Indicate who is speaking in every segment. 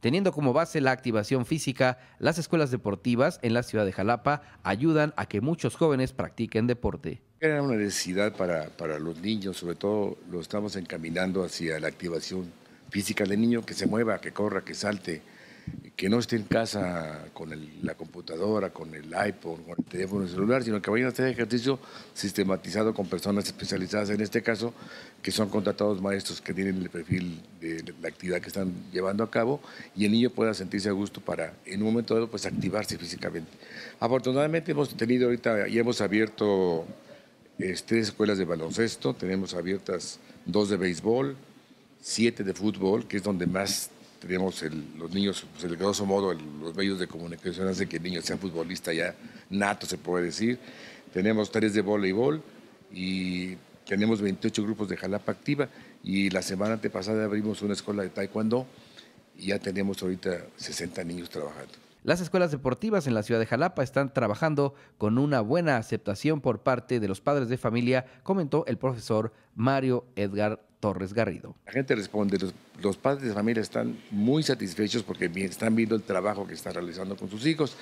Speaker 1: Teniendo como base la activación física, las escuelas deportivas en la ciudad de Jalapa ayudan a que muchos jóvenes practiquen deporte.
Speaker 2: Era una necesidad para, para los niños, sobre todo lo estamos encaminando hacia la activación física del niño, que se mueva, que corra, que salte, que no esté en casa con la computadora, con el iPhone, con el teléfono celular, sino que vayan a hacer ejercicio sistematizado con personas especializadas, en este caso, que son contratados maestros que tienen el perfil de la actividad que están llevando a cabo y el niño pueda sentirse a gusto para, en un momento dado, pues activarse físicamente. Afortunadamente hemos tenido ahorita y hemos abierto tres escuelas de baloncesto, tenemos abiertas dos de béisbol, siete de fútbol, que es donde más tenemos los niños, pues, el grosso modo, los medios de comunicación hacen que el niño sea futbolista ya nato, se puede decir. Tenemos tres de voleibol y tenemos 28 grupos de Jalapa activa y la semana pasada abrimos una escuela de taekwondo y ya tenemos ahorita 60 niños trabajando.
Speaker 1: Las escuelas deportivas en la ciudad de Jalapa están trabajando con una buena aceptación por parte de los padres de familia, comentó el profesor Mario Edgar Torres Garrido.
Speaker 2: La gente responde, los, padres de familia están muy satisfechos porque están viendo el trabajo que están realizando con sus hijos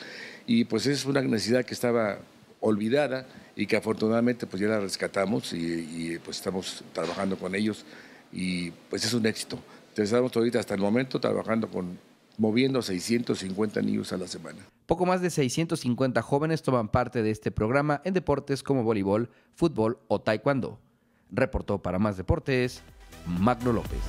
Speaker 2: y pues es una necesidad que estaba olvidada y que afortunadamente pues ya la rescatamos y, pues estamos trabajando con ellos y pues es un éxito. Entonces estamos ahorita hasta el momento trabajando con moviendo 650 niños a la semana.
Speaker 1: Poco más de 650 jóvenes toman parte de este programa en deportes como voleibol, fútbol o taekwondo. Reportó para más deportes Magno López.